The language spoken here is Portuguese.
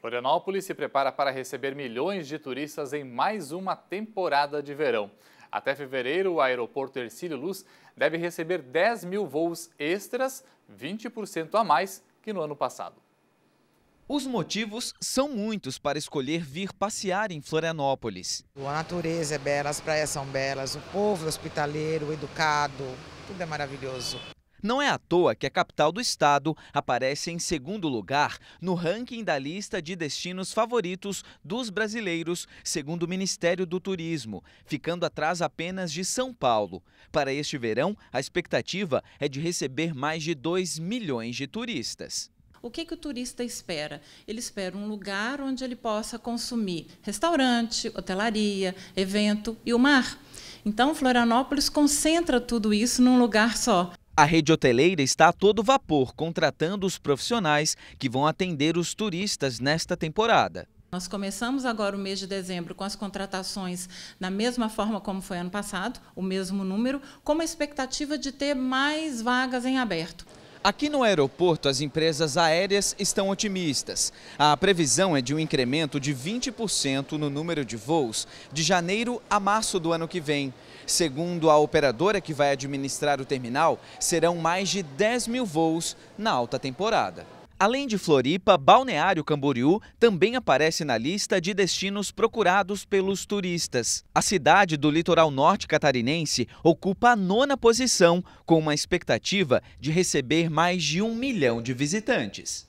Florianópolis se prepara para receber milhões de turistas em mais uma temporada de verão. Até fevereiro, o aeroporto Ercílio Luz deve receber 10 mil voos extras, 20% a mais que no ano passado. Os motivos são muitos para escolher vir passear em Florianópolis. A natureza é bela, as praias são belas, o povo é hospitaleiro, educado, tudo é maravilhoso. Não é à toa que a capital do estado aparece em segundo lugar no ranking da lista de destinos favoritos dos brasileiros, segundo o Ministério do Turismo, ficando atrás apenas de São Paulo. Para este verão, a expectativa é de receber mais de 2 milhões de turistas. O que, que o turista espera? Ele espera um lugar onde ele possa consumir restaurante, hotelaria, evento e o mar. Então, Florianópolis concentra tudo isso num lugar só. A rede hoteleira está a todo vapor contratando os profissionais que vão atender os turistas nesta temporada. Nós começamos agora o mês de dezembro com as contratações na mesma forma como foi ano passado, o mesmo número, com a expectativa de ter mais vagas em aberto. Aqui no aeroporto, as empresas aéreas estão otimistas. A previsão é de um incremento de 20% no número de voos de janeiro a março do ano que vem. Segundo a operadora que vai administrar o terminal, serão mais de 10 mil voos na alta temporada. Além de Floripa, Balneário Camboriú também aparece na lista de destinos procurados pelos turistas. A cidade do litoral norte catarinense ocupa a nona posição, com uma expectativa de receber mais de um milhão de visitantes.